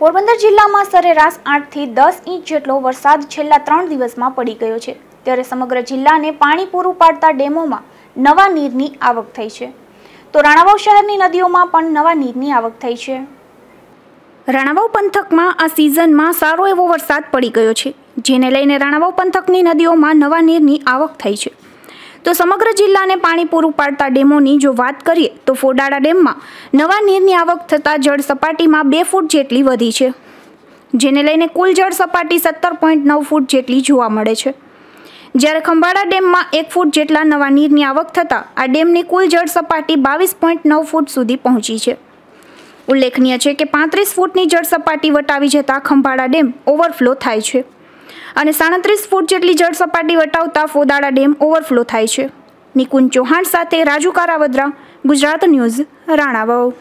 પોરબંદર જિલ્લામાં સરેરાશ આઠથી દસ ઇંચ જેટલો વરસાદ છેલ્લા ત્રણ દિવસમાં પડી ગયો છે ત્યારે સમગ્ર જિલ્લાને પાણી પૂરું પાડતા ડેમોમાં નવા નીરની આવક થઈ છે તો રાણાવાવ શહેરની નદીઓમાં પણ નવા નીરની આવક થઈ છે રાણાવાવ પંથકમાં આ સિઝનમાં સારો એવો વરસાદ પડી ગયો છે જેને લઈને રાણાવાવ પંથકની નદીઓમાં નવા નીરની આવક થઈ છે તો સમગ્ર જિલ્લાને પાણી પૂરું પાડતા ડેમોની જો વાત કરીએ તો ફોડાળા ડેમમાં નવા નીરની આવક થતાં જળ સપાટીમાં બે ફૂટ જેટલી વધી છે જેને લઈને કુલ જળ સપાટી સત્તર પોઈન્ટ નવ ફૂટ જેટલી જોવા મળે છે જ્યારે ખંભાળા ડેમમાં એક ફૂટ જેટલા નવા નીરની આવક થતાં આ ડેમની કુલ જળ સપાટી બાવીસ પોઈન્ટ નવ ફૂટ સુધી પહોંચી છે ઉલ્લેખનીય છે કે પાંત્રીસ ફૂટની જળ સપાટી વટાવી જતાં ખંભાળા ડેમ ઓવરફ્લો થાય છે અને સાડત્રીસ ફૂટ જેટલી જળ સપાટી વટાવતા ફોદાળા ડેમ ઓવરફ્લો થાય છે નિકુંજ ચૌહાણ સાથે રાજુ કારાવદ્રા ગુજરાત ન્યૂઝ રાણાવાવ